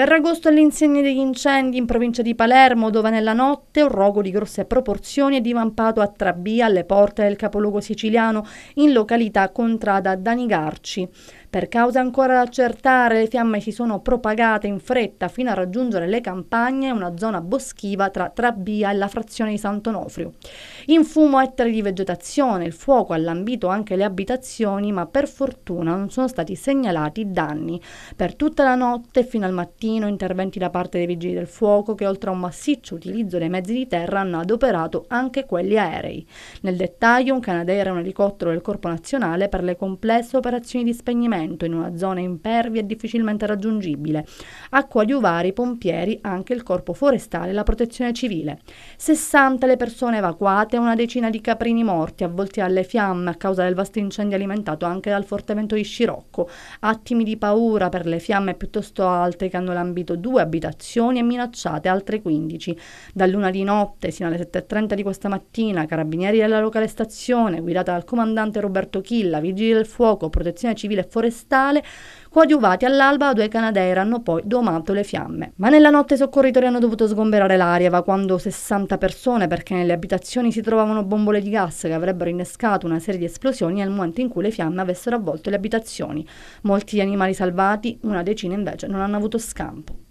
Ferragosto all'insegna degli incendi in provincia di Palermo, dove nella notte un rogo di grosse proporzioni è divampato a Trabia alle porte del capoluogo siciliano in località Contrada Danigarci. Per cause ancora da accertare, le fiamme si sono propagate in fretta fino a raggiungere le campagne e una zona boschiva tra Trabbia e la frazione di Sant'Onofrio. In fumo ettari di vegetazione, il fuoco ha lambito anche le abitazioni, ma per fortuna non sono stati segnalati danni. Per tutta la notte fino al mattino interventi da parte dei vigili del fuoco che oltre a un massiccio utilizzo dei mezzi di terra hanno adoperato anche quelli aerei. Nel dettaglio un Canadair e un elicottero del Corpo Nazionale per le complesse operazioni di spegnimento sbarramento in una zona impervia e difficilmente raggiungibile, Acqua di uvari, pompieri, anche il corpo forestale e la protezione civile. 60 le persone evacuate, una decina di caprini morti avvolti alle fiamme a causa del vasto incendio alimentato anche dal forte vento di Scirocco, attimi di paura per le fiamme piuttosto alte che hanno lambito due abitazioni e minacciate altre 15. Dall'una di notte sino alle 7.30 di questa mattina, carabinieri della locale stazione, guidata dal comandante Roberto Chilla, vigili del fuoco, protezione civile e forestale, forestale, coadiuvati all'alba due Canadair hanno poi domato le fiamme. Ma nella notte i soccorritori hanno dovuto sgomberare l'aria evacuando 60 persone perché nelle abitazioni si trovavano bombole di gas che avrebbero innescato una serie di esplosioni nel momento in cui le fiamme avessero avvolto le abitazioni. Molti animali salvati, una decina invece, non hanno avuto scampo.